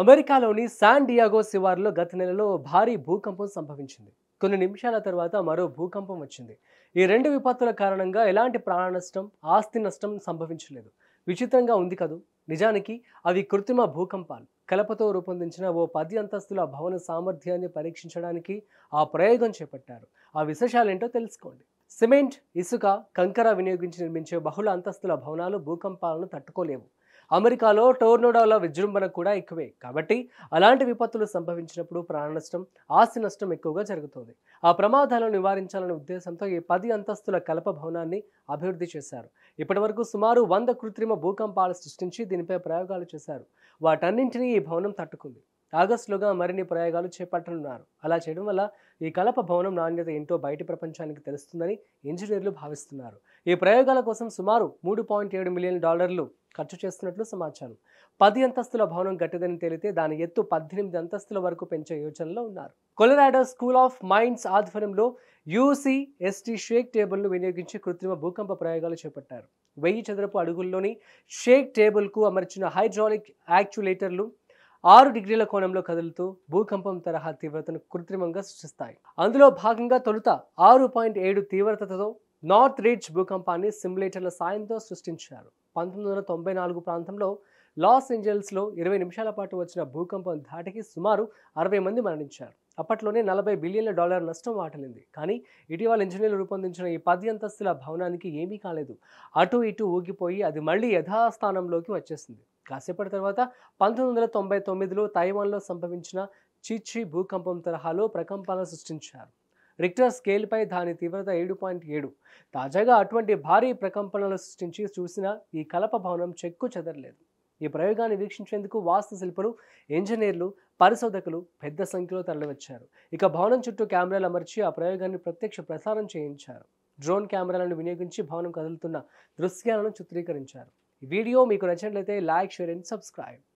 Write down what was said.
అమెరికాలోని San Diego శివార్లో గత నెలలో భారీ భూకంపం సంభవించింది కొన్ని నిమిషాల తర్వాత మరో భూకంపం వచ్చింది ఈ రెండు విపత్తుల కారణంగా ఎలాంటి ప్రాణ నష్టం ఆస్తి నష్టం సంభవించలేదు విచిత్రంగా ఉంది కదూ నిజానికి అవి కృత్రిమ భూకంపాలు కలపతో రూపొందించిన ఓ పది అంతస్తుల భవన సామర్థ్యాన్ని పరీక్షించడానికి ఆ ప్రయోగం చేపట్టారు ఆ విశేషాలేంటో తెలుసుకోండి సిమెంట్ ఇసుక కంకర వినియోగించి నిర్మించే బహుళ అంతస్తుల భవనాలు భూకంపాలను తట్టుకోలేవు అమెరికాలో టోర్నోడోల విజృంభణ కూడా ఎక్కువే కాబట్టి అలాంటి విపత్తులు సంభవించినప్పుడు ప్రాణ నష్టం ఆస్తి నష్టం ఎక్కువగా జరుగుతుంది ఆ ప్రమాదాలను నివారించాలనే ఉద్దేశంతో ఈ పది అంతస్తుల కలప భవనాన్ని అభివృద్ధి చేశారు ఇప్పటివరకు సుమారు వంద కృత్రిమ భూకంపాలు సృష్టించి దీనిపై ప్రయోగాలు చేశారు వాటన్నింటినీ ఈ భవనం తట్టుకుంది ఆగస్టులోగా మరిన్ని ప్రయోగాలు చేపట్టనున్నారు అలా చేయడం వల్ల ఈ కలప భవనం నాణ్యత ఏంటో బయట ప్రపంచానికి తెలుస్తుందని ఇంజనీర్లు భావిస్తున్నారు ఈ ప్రయోగాల కోసం సుమారు మూడు పాయింట్ ఏడు మిలియన్ డాలర్లు ఖర్చు చేస్తున్నట్లు సమాచారం పది అంతస్తుల భవనం గట్టిదని తేలితే దాని ఎత్తు పద్దెనిమిది అంతస్తుల వరకు పెంచే యోచనలో ఉన్నారు కొలరాడో స్కూల్ ఆఫ్ మైండ్స్ ఆధ్వర్యంలో యూసీ ఎస్టీ షేక్ టేబుల్ను వినియోగించి కృత్రిమ భూకంప ప్రయోగాలు చేపట్టారు వెయ్యి చదరపు అడుగుల్లోని షేక్ టేబుల్కు అమర్చిన హైడ్రాలిక్ యాక్చులేటర్లు ఆరు డిగ్రీల కోణంలో కదులుతూ భూకంపం తరహా తీవ్రతను కృత్రిమంగా సృష్టిస్తాయి అందులో భాగంగా తొలుత ఆరు పాయింట్ ఏడు తీవ్రతతో నార్త్ రీచ్ భూకంపాన్ని సిమ్యులేటర్ల సాయంతో సృష్టించారు పంతొమ్మిది వందల తొంభై నాలుగు ప్రాంతంలో లాస్ ఏంజల్స్లో ఇరవై నిమిషాల పాటు వచ్చిన భూకంపం ధాటికి సుమారు అరవై మంది మరణించారు అప్పట్లోనే నలభై బిలియన్ల డాలర్ నష్టం వాటలింది కానీ ఇటీవల ఇంజనీర్లు రూపొందించిన ఈ పది అంతస్తుల భవనానికి ఏమీ కాలేదు అటు ఇటు ఊగిపోయి అది మళ్లీ యథాస్థానంలోకి వచ్చేసింది కాసేపటి తర్వాత పంతొమ్మిది వందల తొంభై తొమ్మిదిలో తైవాన్లో సంభవించిన చీచి భూకంపం తరహాలో ప్రకంపాలను సృష్టించారు రిక్టర్ స్కేల్పై దాని తీవ్రత ఏడు పాయింట్ ఏడు తాజాగా అటువంటి భారీ ప్రకంపనలు సృష్టించి చూసిన ఈ కలప భవనం చెక్కు చెదరలేదు ఈ ప్రయోగాన్ని వీక్షించేందుకు వాస్తుశిల్పులు ఇంజనీర్లు పరిశోధకులు పెద్ద సంఖ్యలో తరలివచ్చారు ఇక భవనం చుట్టూ కెమెరాలు అమర్చి ఆ ప్రయోగాన్ని ప్రత్యక్ష ప్రసారం చేయించారు డ్రోన్ కెమెరాలను వినియోగించి భవనం కదులుతున్న దృశ్యాలను చిత్రీకరించారు वीडियो नचते लाइक् षेर अंड सब्सक्रैब